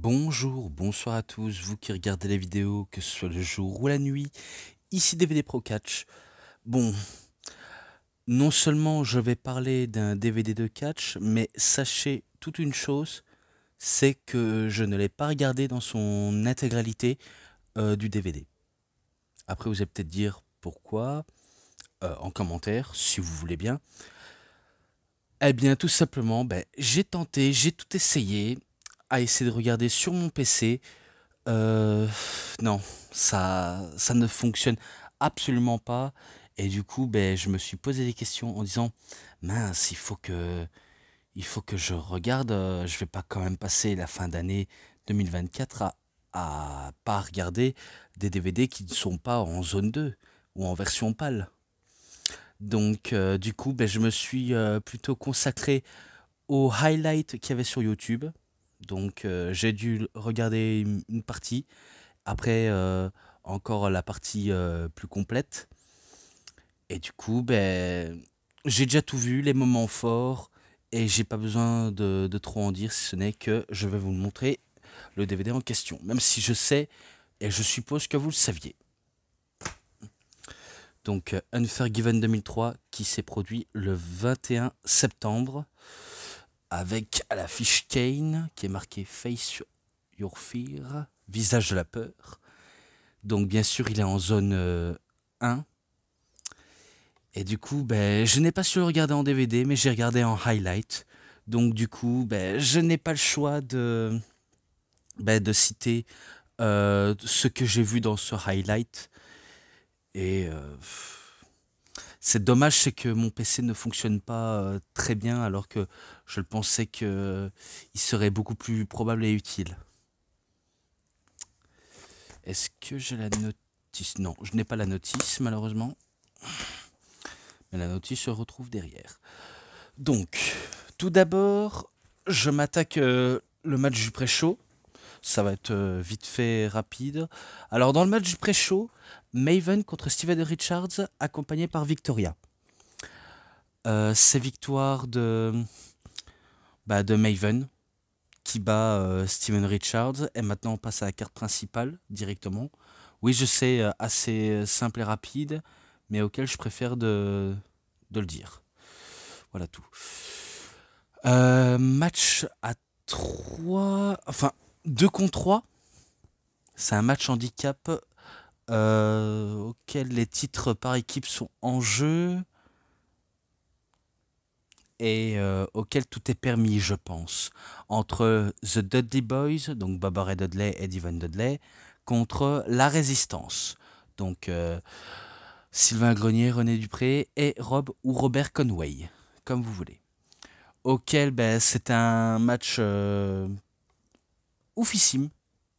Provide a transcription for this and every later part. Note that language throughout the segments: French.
Bonjour, bonsoir à tous, vous qui regardez la vidéo, que ce soit le jour ou la nuit, ici DVD Pro Catch. Bon, non seulement je vais parler d'un DVD de catch, mais sachez toute une chose, c'est que je ne l'ai pas regardé dans son intégralité euh, du DVD. Après, vous allez peut-être dire pourquoi, euh, en commentaire, si vous voulez bien. Eh bien, tout simplement, ben, j'ai tenté, j'ai tout essayé, à essayer de regarder sur mon PC. Euh, non, ça, ça ne fonctionne absolument pas. Et du coup, ben, je me suis posé des questions en disant, mince, il faut que, il faut que je regarde. Je je vais pas quand même passer la fin d'année 2024 à, à pas regarder des DVD qui ne sont pas en zone 2 ou en version pâle. Donc, euh, du coup, ben, je me suis euh, plutôt consacré aux highlights qu'il y avait sur YouTube. Donc euh, j'ai dû regarder une partie, après euh, encore la partie euh, plus complète. Et du coup, ben, j'ai déjà tout vu, les moments forts, et j'ai pas besoin de, de, trop en dire, si ce n'est que je vais vous montrer le DVD en question, même si je sais, et je suppose que vous le saviez. Donc Unforgiven 2003 qui s'est produit le 21 septembre avec à l'affiche Kane qui est marqué Face Your Fear, visage de la peur. Donc bien sûr il est en zone 1. Euh, Et du coup ben, je n'ai pas su le regarder en DVD mais j'ai regardé en highlight. Donc du coup ben, je n'ai pas le choix de, ben, de citer euh, ce que j'ai vu dans ce highlight. Et euh, c'est dommage, c'est que mon PC ne fonctionne pas euh, très bien alors que je le pensais qu'il euh, serait beaucoup plus probable et utile. Est-ce que j'ai la notice Non, je n'ai pas la notice malheureusement. Mais la notice se retrouve derrière. Donc, tout d'abord, je m'attaque euh, le match du pré-show. Ça va être euh, vite fait, rapide. Alors, dans le match pré-show, Maven contre Steven Richards, accompagné par Victoria. Euh, c'est victoire de, bah, de Maven qui bat euh, Steven Richards. Et maintenant, on passe à la carte principale directement. Oui, je sais, assez simple et rapide, mais auquel je préfère de, le dire. Voilà tout. match à 3. Enfin, 2 contre 3, c'est un match handicap euh, auquel les titres par équipe sont en jeu et euh, auquel tout est permis, je pense. Entre The Dudley Boys, donc Barbara Dudley et Ivan Dudley, contre La Résistance, donc euh, Sylvain Grenier, René Dupré et Rob ou Robert Conway, comme vous voulez. Auquel ben, c'est un match oufissime.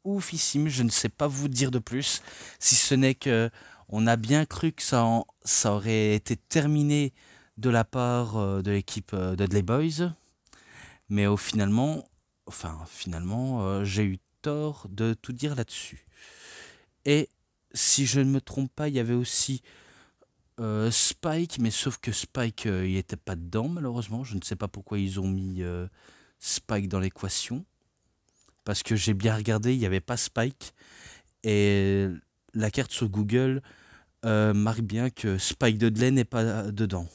Oufissime, je ne sais pas vous dire de plus, si ce n'est que on a bien cru que ça, ça aurait été terminé de la part euh, de l'équipe euh, Dudley Boys. Mais au finalement, enfin, finalement euh, j'ai eu tort de tout dire là-dessus. Et si je ne me trompe pas, il y avait aussi Spike, mais sauf que Spike, il n'était pas dedans, malheureusement. Je ne sais pas pourquoi ils ont mis Spike dans l'équation. Parce que j'ai bien regardé, il n'y avait pas Spike. Et la carte sur Google euh, marque bien que Spike Dudley n'est pas dedans.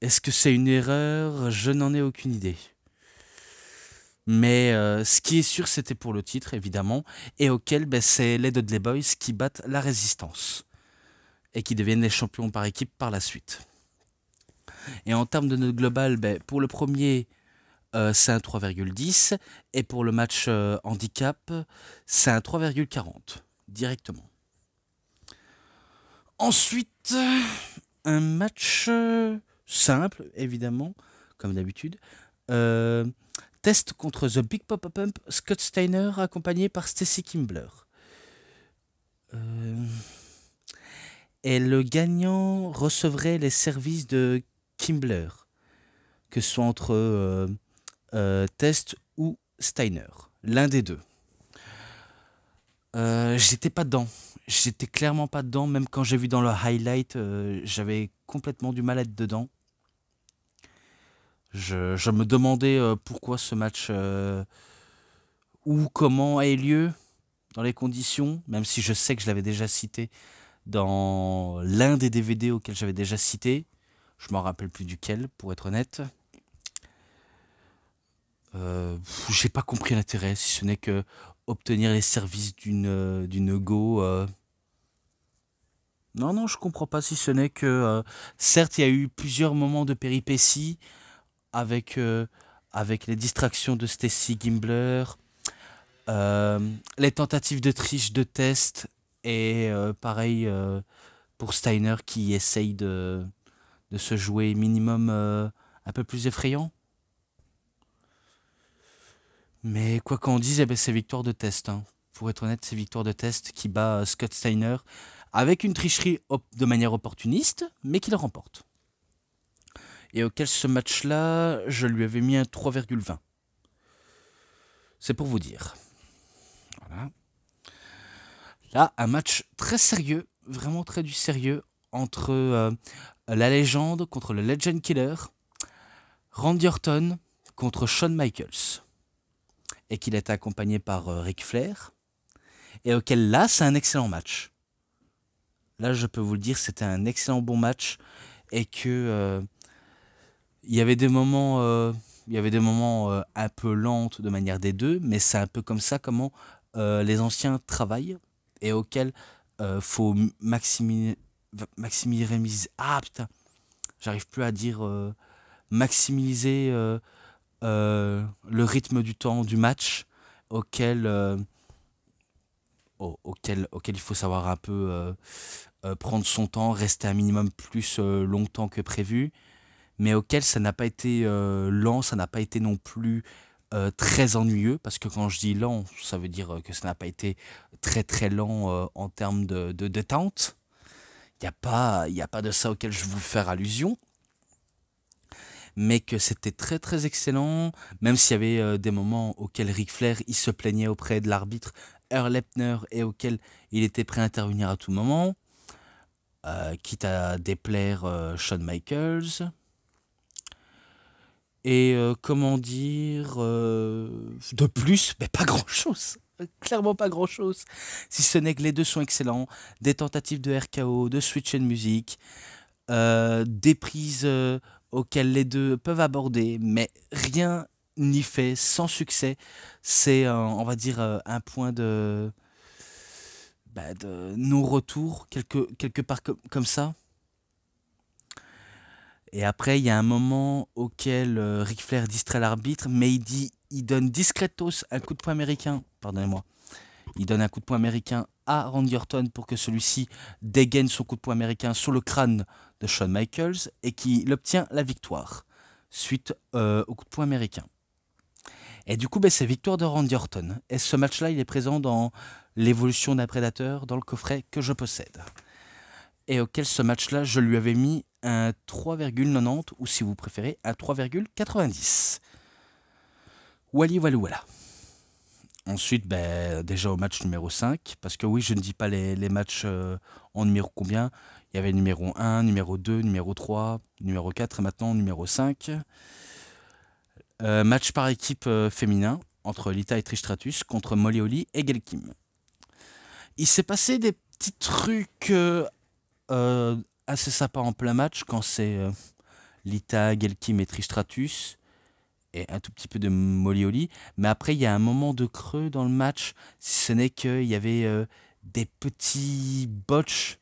Est-ce que c'est une erreur Je n'en ai aucune idée. Mais euh, ce qui est sûr, c'était pour le titre, évidemment, et auquel ben, c'est les Dudley Boys qui battent la résistance et qui deviennent les champions par équipe par la suite. Et en termes de note globale, ben, pour le premier, euh, c'est un 3,10. Et pour le match euh, handicap, c'est un 3,40 directement. Ensuite, euh, un match simple, évidemment, comme d'habitude. test contre The Big Pop up Pump, Scott Steiner, accompagné par Stacy Kimbler. et le gagnant recevrait les services de Kimbler, que ce soit entre euh, Test ou Steiner, l'un des deux. Euh, j'étais pas dedans. J'étais clairement pas dedans. Même quand j'ai vu dans le highlight, euh, j'avais complètement du mal à être dedans. Je, me demandais pourquoi ce match, ou comment a eu lieu, dans les conditions, même si je sais que je l'avais déjà cité dans l'un des DVD auxquels j'avais déjà cité. Je m'en rappelle plus duquel, pour être honnête. Euh, J'ai pas compris l'intérêt, si ce n'est que obtenir les services d'une euh, d'une Go. Euh. Non, non, je comprends pas, si ce n'est que euh, certes, il y a eu plusieurs moments de péripéties avec avec les distractions de Stacy Gimbler, les tentatives de triche de test et pareil pour Steiner qui essaye de de se jouer minimum un peu plus effrayant. Mais quoi qu'on dise, eh ben, c'est victoire de test. Hein. Pour être honnête, c'est victoire de test qui bat euh, Scott Steiner avec une tricherie de manière opportuniste, mais qui le remporte. Et auquel ce match-là, je lui avais mis un 3,20. C'est pour vous dire. Voilà. Là, un match très sérieux, vraiment très du sérieux, entre euh, la légende contre le Legend Killer, Randy Orton contre Shawn Michaels et qu'il est accompagné par euh, Ric Flair, et auquel là, c'est un excellent match. Là, je peux vous le dire, c'était un excellent bon match et que euh, il y avait des moments, euh, il y avait des moments un peu lents de manière des deux, mais c'est un peu comme ça comment les anciens travaillent et auquel faut maximiser, maximiser, ah putain, j'arrive plus à dire maximiser euh, le rythme du temps du match auquel, euh, auquel, auquel il faut savoir un peu euh, prendre son temps, rester un minimum plus longtemps que prévu, mais auquel ça n'a pas été lent, ça n'a pas été non plus très ennuyeux, parce que quand je dis lent, ça veut dire que ça n'a pas été très très lent en termes de, détente. Il n'y a, pas, y a pas de ça auquel je veux faire allusion mais que c'était très très excellent, même s'il y avait euh, des moments auxquels Ric Flair il se plaignait auprès de l'arbitre Earl Heppner, et auxquels il était prêt à intervenir à tout moment, euh, quitte à déplaire Sean euh, Shawn Michaels. Et comment dire de plus, mais pas grand chose clairement pas grand chose. Si ce n'est que les deux sont excellents, des tentatives de RKO, de switch and music, des prises auxquels les deux peuvent aborder, mais rien n'y fait sans succès. C'est, euh, on va dire, euh, un point de, bah, de non-retour, quelque, quelque part comme ça. Et après, il y a un moment auquel Rick euh, Ric Flair distrait l'arbitre, mais il dit, il donne discretos un coup de poing américain, pardonnez-moi. Il donne un coup de poing américain à Randy Orton pour que celui-ci dégaine son coup de poing américain sur le crâne de Shawn Michaels et qu'il obtient la victoire suite euh, au coup de poing américain. Et du coup, ben, c'est victoire de Randy Orton. Et ce match-là, il est présent dans l'évolution d'un prédateur, dans le coffret que je possède. Et auquel ce match-là, je lui avais mis un 3,90 ou si vous préférez, un 3,90. Wally Wally voilà. Ensuite, ben, déjà au match numéro 5, parce que oui, je ne dis pas les, matchs euh, en numéro combien. Il y avait numéro 1, numéro 2, numéro 3, numéro 4 et maintenant numéro 5. Euh, match par équipe euh, féminin entre Lita et Tristratus contre Holly et Gelkim. Il s'est passé des petits trucs assez sympas en plein match quand c'est Lita, Gelkim et Tristratus et un tout petit peu de Molioli. Mais après, il y a un moment de creux dans le match, si ce n'est qu'il y avait euh, des petits botches.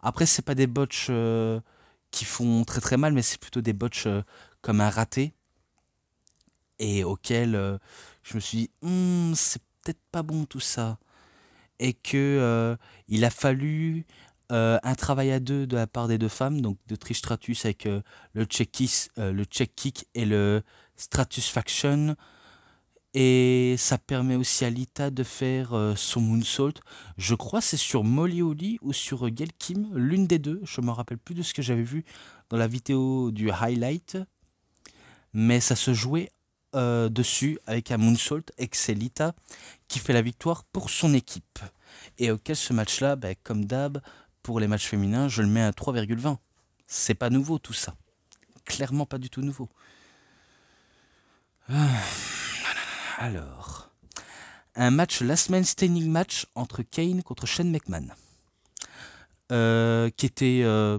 Après, c'est pas des botches euh, qui font très très mal, mais c'est plutôt des botches euh, comme un raté. Et auquel je me suis dit, hum, c'est peut-être pas bon tout ça. Et que il a fallu un travail à deux de la part des deux femmes, donc de Tristratus avec le check le check kick et le Stratusfaction. Et ça permet aussi à Lita de faire euh, son moonsault. Je crois c'est sur Molly Holly ou sur euh, Gail Kim, l'une des deux. Je ne me rappelle plus de ce que j'avais vu dans la vidéo du highlight. Mais ça se jouait euh, dessus avec un moonsault et c'est Lita qui fait la victoire pour son équipe. Et auquel ce match-là, ben, comme d'hab, pour les matchs féminins, je le mets à 3,20. C'est pas nouveau tout ça. Clairement pas du tout nouveau. Ah. Alors, un match Last Man Standing match entre Kane contre Shane McMahon, euh, qui était euh,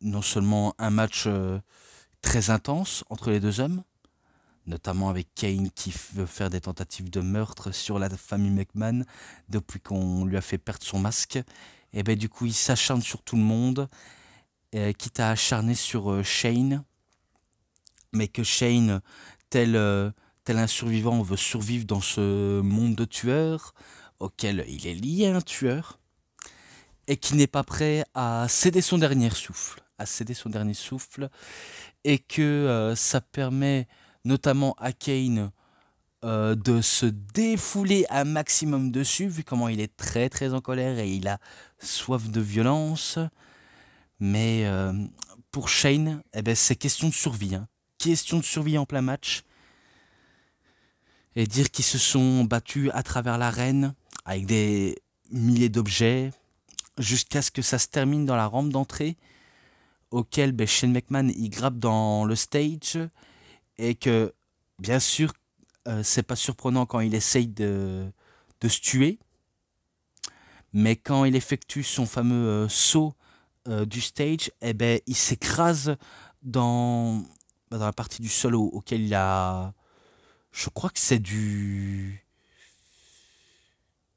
non seulement un match euh, très intense entre les deux hommes, notamment avec Kane qui veut faire des tentatives de meurtre sur la famille McMahon depuis qu'on lui a fait perdre son masque. Et ben du coup, il s'acharne sur tout le monde, quitte à acharner sur Shane, mais que Shane tel, euh, tel un survivant veut survivre dans ce monde de tueurs, auquel il est lié un tueur, et qui n'est pas prêt à céder son dernier souffle, à céder son dernier souffle, et que euh, ça permet notamment à Kane euh, de se défouler un maximum dessus, vu comment il est très très en colère et il a soif de violence. Mais pour Shane, eh ben, c'est question de survie. Hein question de survie en plein match. Et dire qu'ils se sont battus à travers l'arène avec des milliers d'objets jusqu'à ce que ça se termine dans la rampe d'entrée auquel ben, Shane McMahon il grappe dans le stage et que bien sûr euh, c'est pas surprenant quand il essaye de, se tuer mais quand il effectue son fameux euh, saut euh, du stage et eh ben il s'écrase dans dans la partie du sol auquel il a. Je crois que c'est du.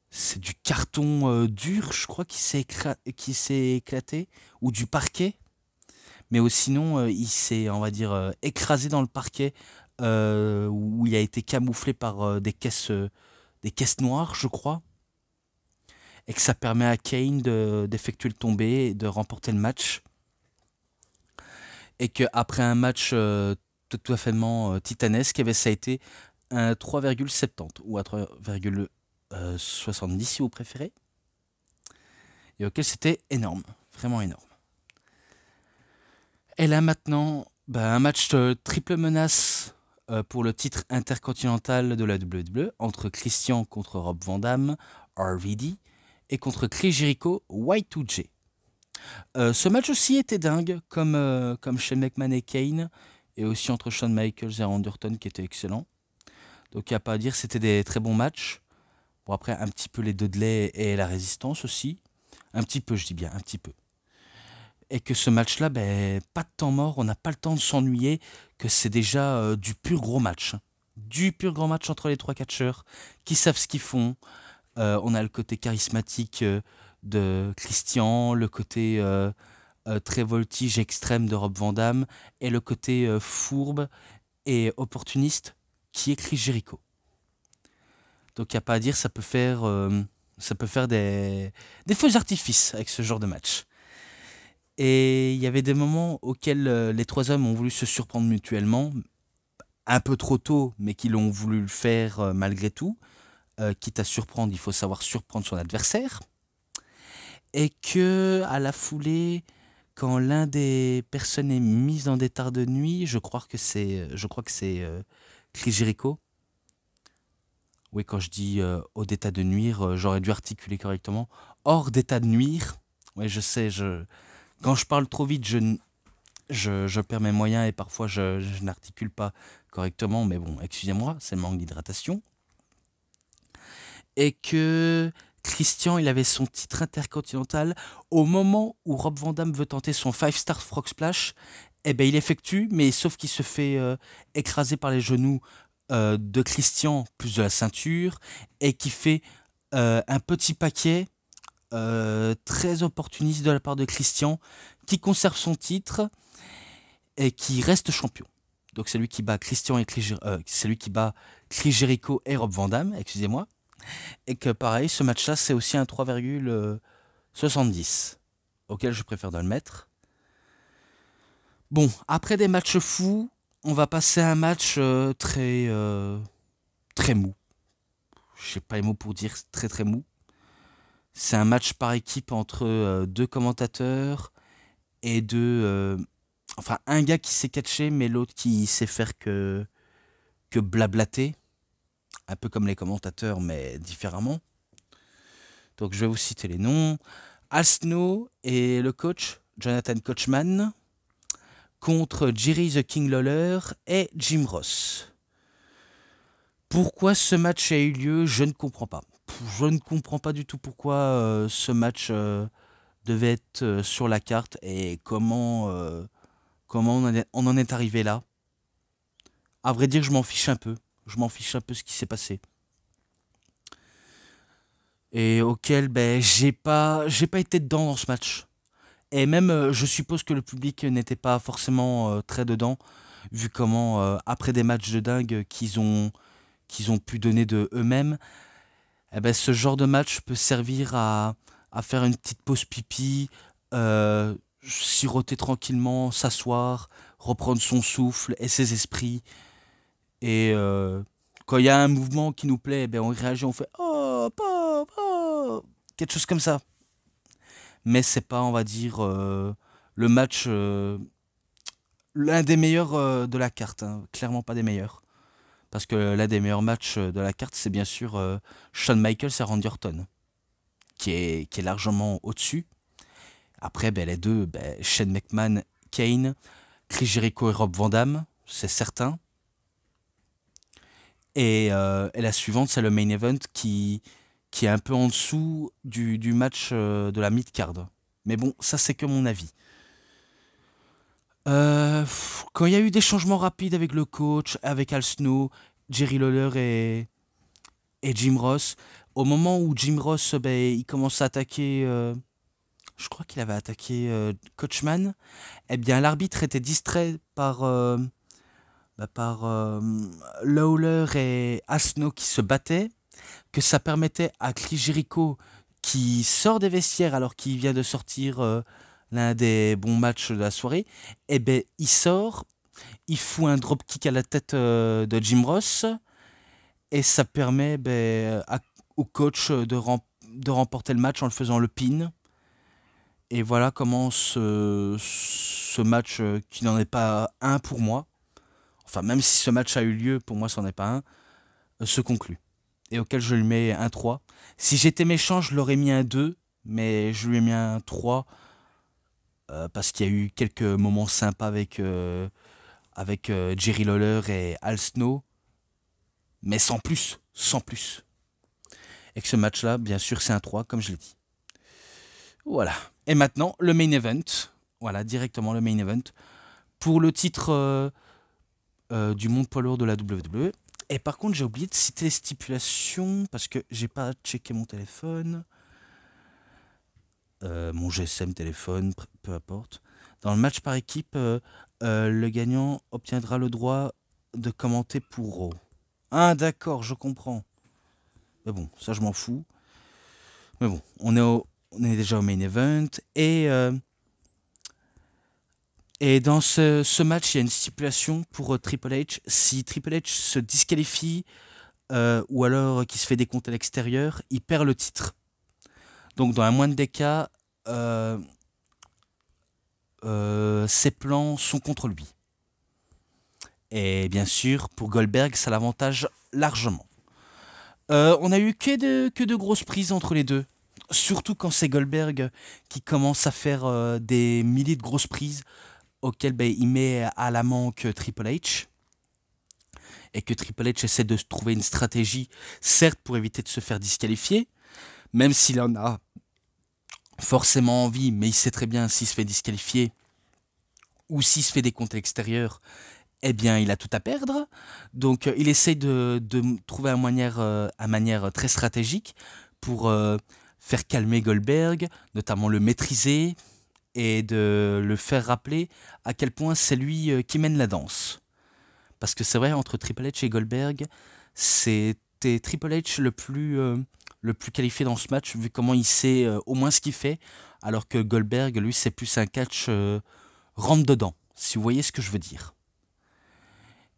C'est du carton euh, dur, je crois, qui s'est éclaté, ou du parquet. Mais sinon, euh, il s'est, on va dire, euh, écrasé dans le parquet, où il a été camouflé par des, caisses, des caisses noires, je crois. Et que ça permet à Kane d'effectuer le tombé et de remporter le match et qu'après un match euh, tout à fait euh, titanesque, eh ben, ça a été un 3,70 ou un 3,70 si vous préférez, et auquel c'était énorme, vraiment énorme. Et là maintenant, ben, un match euh, triple menace pour le titre intercontinental de la WWE entre Christian contre Rob Van Damme, RVD, et contre Chris Jericho, Y2J. Euh, ce match aussi était dingue, comme, euh, comme chez McMahon et Kane, et aussi entre Shawn Michaels et Anderton qui était excellent. Donc il n'y a pas à dire, c'était des très bons matchs. Bon, après, un petit peu les Dudley et la résistance aussi. Un petit peu, je dis bien, un petit peu. Et que ce match-là, ben, pas de temps mort, on n'a pas le temps de s'ennuyer, que c'est déjà euh, du pur gros match. Hein. Du pur grand match entre les trois catcheurs, qui savent ce qu'ils font. on a le côté charismatique de Christian, le côté euh, euh, très voltige extrême de Rob Van et le côté euh, fourbe et opportuniste qui écrit Jericho. Donc il n'y a pas à dire, ça peut faire, ça peut faire des, faux artifices avec ce genre de match. Et il y avait des moments auxquels les trois hommes ont voulu se surprendre mutuellement, un peu trop tôt, mais qu'ils l'ont voulu le faire malgré tout. quitte à surprendre, il faut savoir surprendre son adversaire et que à la foulée quand l'un des personnes est mis en des de nuit, je crois que c'est euh, je crois que c'est euh, Chris Jericho. Oui, quand je dis euh, au hors d'état de nuire, j'aurais dû articuler correctement hors d'état de nuire. Oui, je sais, je quand je parle trop vite, je je, perds mes moyens et parfois je, je n'articule pas correctement, mais bon, excusez-moi, c'est le manque d'hydratation. Et que Christian, il avait son titre intercontinental. Au moment où Rob Van Damme veut tenter son Five Star Frog Splash, eh ben, il effectue, mais sauf qu'il se fait euh, écraser par les genoux euh, de Christian, plus de la ceinture, et qui fait euh, un petit paquet très opportuniste de la part de Christian, qui conserve son titre et qui reste champion. Donc c'est lui qui bat Christian et Cli- qui bat Chris Jericho et Rob Van Damme, excusez-moi. Et que pareil, ce match-là, c'est aussi un 3,70 auquel je préfère de le mettre. Bon, après des matchs fous, on va passer à un match euh, très euh, très mou. Je sais pas les mots pour dire très très mou. C'est un match par équipe entre euh, deux commentateurs et deux enfin un gars qui sait catcher mais l'autre qui sait faire que que blablater un peu comme les commentateurs, mais différemment. Donc je vais vous citer les noms. Asno et le coach Jonathan Coachman contre Jerry the King Lawler et Jim Ross. Pourquoi ce match a eu lieu, je ne comprends pas. Je ne comprends pas du tout pourquoi euh, ce match euh, devait être euh, sur la carte et comment, comment on en, est, on en est arrivé là. À vrai dire, je m'en fiche un peu je m'en fiche un peu ce qui s'est passé. Et auquel ben, j'ai pas, j'ai pas été dedans dans ce match. Et même, euh, je suppose que le public n'était pas forcément euh, très dedans, vu comment, euh, après des matchs de dingue qu'ils ont, qu'ils ont pu donner de eux-mêmes, eh ben, ce genre de match peut servir à, faire une petite pause pipi, siroter tranquillement, s'asseoir, reprendre son souffle et ses esprits, et euh, quand il y a un mouvement qui nous plaît, ben, on réagit, on fait oh, pop, oh, quelque chose comme ça. Mais c'est pas, on va dire, euh, le match, euh, l'un des meilleurs de la carte, hein. clairement pas des meilleurs. Parce que l'un des meilleurs matchs de la carte, c'est bien sûr Shawn Michaels et Randy Orton, qui est, est largement au-dessus. Après, ben, les deux, ben, Shane McMahon, Kane, Chris Jericho et Rob Van Damme, c'est certain. Euh, et, la suivante, c'est le main event qui, qui est un peu en dessous du, match euh, de la mid-card. Mais bon, ça, c'est que mon avis. Euh, quand il y a eu des changements rapides avec le coach, avec Al Snow, Jerry Lawler et, et Jim Ross, au moment où Jim Ross ben, il commence à attaquer, je crois qu'il avait attaqué Coachman, eh bien l'arbitre était distrait par, bah, par euh, Lawler et Asno qui se battaient, que ça permettait à Chris Jericho qui sort des vestiaires alors qu'il vient de sortir euh, l'un des bons matchs de la soirée, et eh ben il sort, il fout un dropkick à la tête euh, de Jim Ross et ça permet ben, au coach de, remporter le match en le faisant le pin. Et voilà comment ce match qui n'en est pas un pour moi enfin même si ce match a eu lieu, pour moi, c'en est pas un, euh, se conclut. Et auquel je lui mets un 3. Si j'étais méchant, je l'aurais mis un 2, mais je lui ai mis un 3 euh, parce qu'il y a eu quelques moments sympas avec, euh, avec Jerry Lawler et Al Snow, mais sans plus, sans plus. Et que ce match-là, bien sûr, c'est un 3, comme je l'ai dit. Voilà. Et maintenant, le main event. Voilà, directement le main event. Pour le titre euh, du monde poids lourd de la WWE. Et par contre, j'ai oublié de citer les stipulations parce que j'ai pas checké mon téléphone, euh, mon GSM téléphone, peu importe. Dans le match par équipe, euh, le gagnant obtiendra le droit de commenter pour Raw. Ah, d'accord, je comprends. Mais bon, ça, je m'en fous. Mais bon, on est, on est déjà au main event et et dans ce, match, il y a une stipulation pour euh, Triple H. Si Triple H se disqualifie euh, ou alors qu'il se fait des comptes à l'extérieur, il perd le titre. Donc dans la moindre des cas, euh, ses plans sont contre lui. Et bien sûr, pour Goldberg, ça l'avantage largement. on a eu que de, que de grosses prises entre les deux. Surtout quand c'est Goldberg qui commence à faire des milliers de grosses prises auquel ben, il met à la manque Triple H et que Triple H essaie de trouver une stratégie, certes pour éviter de se faire disqualifier, même s'il en a forcément envie, mais il sait très bien s'il se fait disqualifier ou s'il se fait des comptes extérieurs, eh bien il a tout à perdre. Donc euh, il essaie de, trouver un euh, manière, à euh, manière très stratégique pour faire calmer Goldberg, notamment le maîtriser, et de le faire rappeler à quel point c'est lui euh, qui mène la danse. Parce que c'est vrai, entre Triple H et Goldberg, c'était Triple H le plus, euh, le plus qualifié dans ce match, vu comment il sait euh, au moins ce qu'il fait, alors que Goldberg, lui, c'est plus un catch rentre dedans, si vous voyez ce que je veux dire.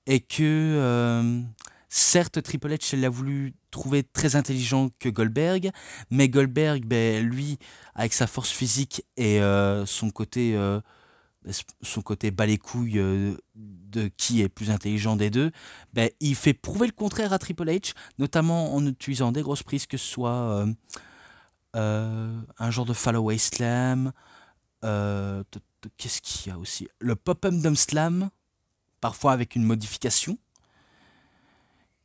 Et que Certes, Triple H l'a voulu trouver très intelligent que Goldberg, mais Goldberg, ben, lui, avec sa force physique et euh, son côté euh, son côté bas les couilles euh, de qui est plus intelligent des deux, ben, il fait prouver le contraire à Triple H, notamment en utilisant des grosses prises, que ce soit un genre de Fallaway Slam, qu'est-ce qu'il y a aussi Le Pop-Up dumb Slam, parfois avec une modification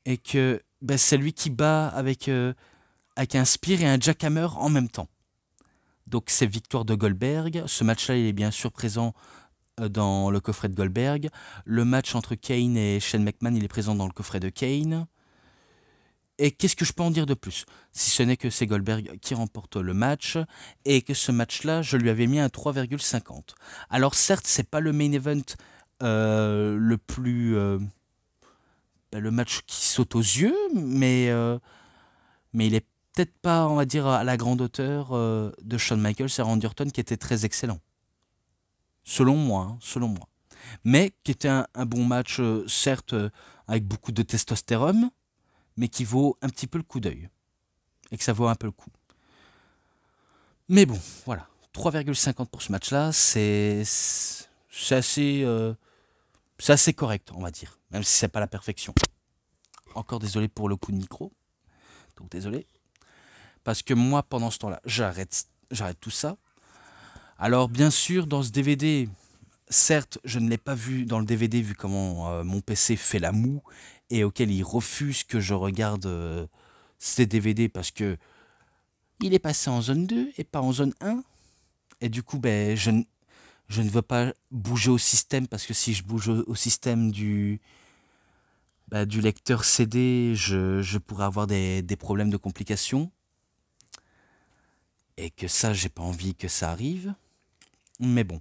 et que ben, c'est lui qui bat euh, avec, un Spear et un Jackhammer en même temps. Donc c'est victoire de Goldberg. Ce match-là, il est bien sûr présent euh, dans le coffret de Goldberg. Le match entre Kane et Shane McMahon, il est présent dans le coffret de Kane. Et qu'est-ce que je peux en dire de plus Si ce n'est que c'est Goldberg qui remporte le match et que ce match-là, je lui avais mis un 3,50. Alors certes, c'est pas le main event euh, le plus... Bah, le match qui saute aux yeux, mais, euh, mais il est peut-être pas, on va dire, à la grande hauteur euh, de Shawn Michaels et Randy qui était très excellent. Selon moi, hein, selon moi. Mais qui était un, bon match, euh, certes, avec beaucoup de testostérone, mais qui vaut un petit peu le coup d'œil. Et que ça vaut un peu le coup. Mais bon, voilà. 3,50 pour ce match-là, c'est assez, c'est assez correct, on va dire, même si c'est pas la perfection. Encore désolé pour le coup de micro. Donc désolé. Parce que moi, pendant ce temps-là, j'arrête, j'arrête tout ça. Alors bien sûr, dans ce DVD, certes, je ne l'ai pas vu dans le DVD vu comment euh, mon PC fait la moue et auquel il refuse que je regarde euh, ces DVD parce que il est passé en zone 2 et pas en zone 1. Et du coup, ben, je, je ne veux pas bouger au système parce que si je bouge au système du, bah, du lecteur CD, je, pourrais avoir des, problèmes de complications. Et que ça, j'ai pas envie que ça arrive. Mais bon,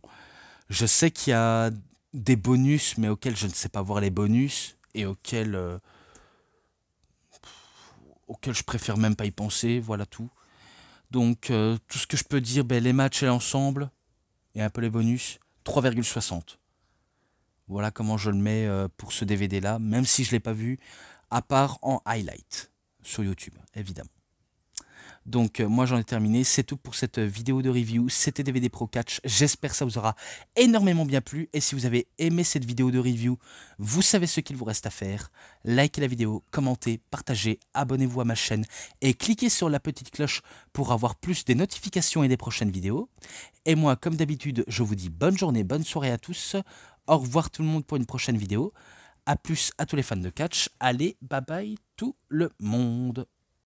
je sais qu'il y a des bonus, mais auxquels je ne sais pas voir les bonus et auxquels, euh, auxquels je préfère même pas y penser. Voilà tout. Donc, euh, tout ce que je peux dire, ben, les matchs et l'ensemble, et un peu les bonus, 3,60. Voilà comment je le mets euh, pour ce DVD-là, même si je ne l'ai pas vu, à part en highlight sur YouTube, évidemment. Donc euh, moi j'en ai terminé, c'est tout pour cette euh, vidéo de review, c'était DVD Pro Catch, j'espère que ça vous aura énormément bien plu, et si vous avez aimé cette vidéo de review, vous savez ce qu'il vous reste à faire, likez la vidéo, commentez, partagez, abonnez-vous à ma chaîne, et cliquez sur la petite cloche pour avoir plus des notifications et des prochaines vidéos, et moi comme d'habitude je vous dis bonne journée, bonne soirée à tous, au revoir tout le monde pour une prochaine vidéo, à plus à tous les fans de catch, allez bye bye tout le monde